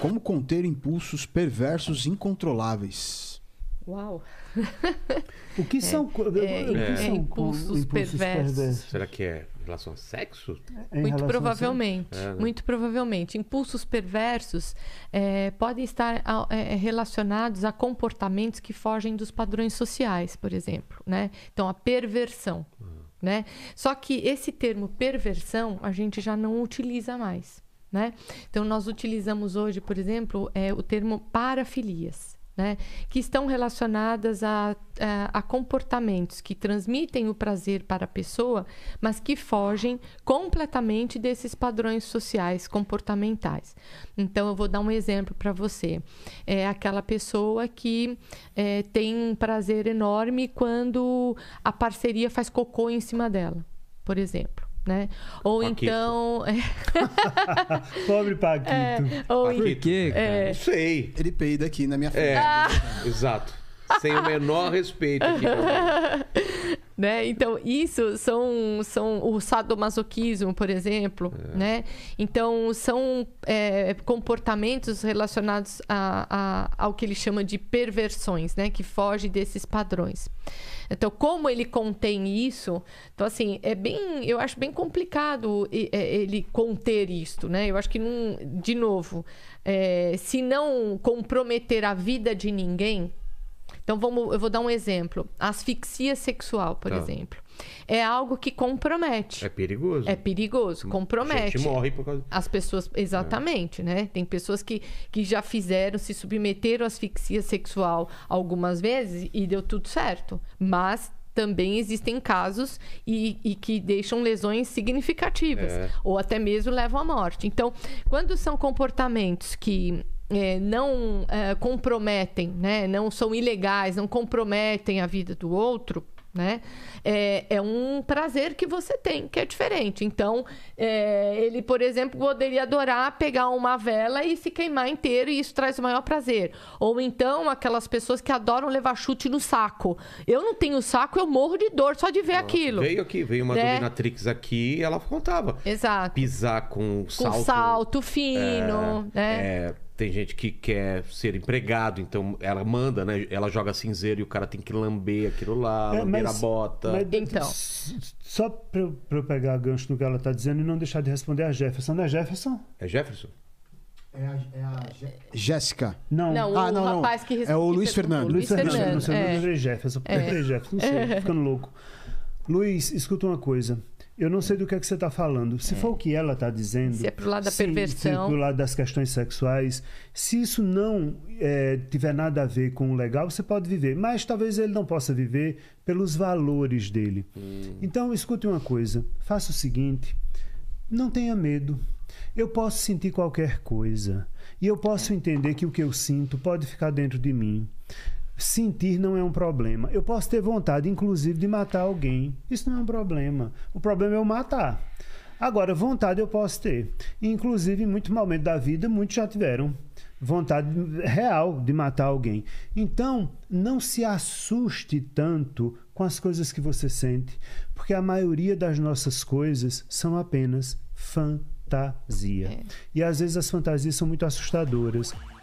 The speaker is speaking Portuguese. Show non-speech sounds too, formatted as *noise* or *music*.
Como conter impulsos perversos incontroláveis? Uau! O que *laughs* é, são, é, é, impulsos, impulsos perversos. perversos. Será que é em relação a sexo? É, muito provavelmente. Sexo. É, né? Muito provavelmente. Impulsos perversos é, podem estar relacionados a comportamentos que fogem dos padrões sociais, por exemplo. Né? Então, a perversão. Hum. Né? Só que esse termo perversão a gente já não utiliza mais. Né? Então, nós utilizamos hoje, por exemplo, é, o termo parafilias. Né, que estão relacionadas a, a, é, a, comportamentos que transmitem o prazer para a pessoa, mas que fogem completamente desses padrões sociais comportamentais. Então, eu vou dar um exemplo para você. É aquela pessoa que é, tem um prazer enorme quando a parceria faz cocô em cima dela, por exemplo né? Ou Paquito. então. É. *laughs* Pobre Paquito. É, ou Paquito. Por quê? É... Não sei. Ele peida aqui na minha frente. É, ah. exato. Sem o menor respeito aqui. *laughs* né? Então, isso são, são o sadomasoquismo, por exemplo, é. né? Então, são é, comportamentos relacionados a, a, ao que ele chama de perversões, né? Que foge desses padrões. Então, como ele contém isso? Então, assim, é bem, eu acho bem complicado é, ele conter isto, né? Eu acho que, de novo, é, se não comprometer a vida de ninguém, então vamos, eu vou dar um exemplo. Asfixia sexual, por tá. exemplo. É algo que compromete. É perigoso. É perigoso, hum, compromete. A gente morre por causa As pessoas, é. exatamente, é. né? Tem pessoas que, que já fizeram, se submeteram à asfixia sexual algumas vezes e deu tudo certo. Mas também existem casos e, e, que deixam lesões significativas é. ou até mesmo levam à morte. Então, quando são comportamentos que é, não é, comprometem, né? não são ilegais, não comprometem a vida do outro, né? É, é, um prazer que você tem, que é diferente. Então, é, ele, por exemplo, poderia adorar pegar uma vela e se queimar inteiro, e isso traz o maior prazer. Ou então, aquelas pessoas que adoram levar chute no saco. Eu não tenho saco, eu morro de dor só de ver Nossa, aquilo. Veio aqui, veio uma né? dominatrix aqui e ela contava. Exato. Pisar com salto. Com salto fino, é, né? É tem gente que quer ser empregado, então ela manda, né? Ela joga cinzeiro e o cara tem que lamber aquilo lá, é, lamber mas, a bota. Mas, então. Só pra eu, pra eu, pegar gancho no que ela tá dizendo e não deixar de responder é a Jefferson. Não é Jefferson? É Jefferson? É a, é a Jéssica. Não, não, ah, não, não. Que respondeu. é o Luiz Fernando. Luiz Fernando. Fernando. Não sei, é. Jefferson. É. Jefferson, não sei, é. ficando louco. Luiz, escuta uma coisa. Eu não sei do que, é que você está falando. Se é. for o que ela está dizendo. Se é pro lado da perversão. Se é pro lado das questões sexuais. Se isso não é, tiver nada a ver com o legal, você pode viver. Mas talvez ele não possa viver pelos valores dele. Hum. Então, escute uma coisa. Faça o seguinte. Não tenha medo. Eu posso sentir qualquer coisa. E eu posso entender que o que eu sinto pode ficar dentro de mim sentir não é um problema. Eu posso ter vontade, inclusive, de matar alguém. Isso não é um problema. O problema é eu matar. Agora, vontade eu posso ter. Inclusive, em muito momento da vida, muitos já tiveram vontade real de matar alguém. Então, não se assuste tanto com as coisas que você sente, porque a maioria das nossas coisas são apenas fantasia. É. E às vezes as fantasias são muito assustadoras.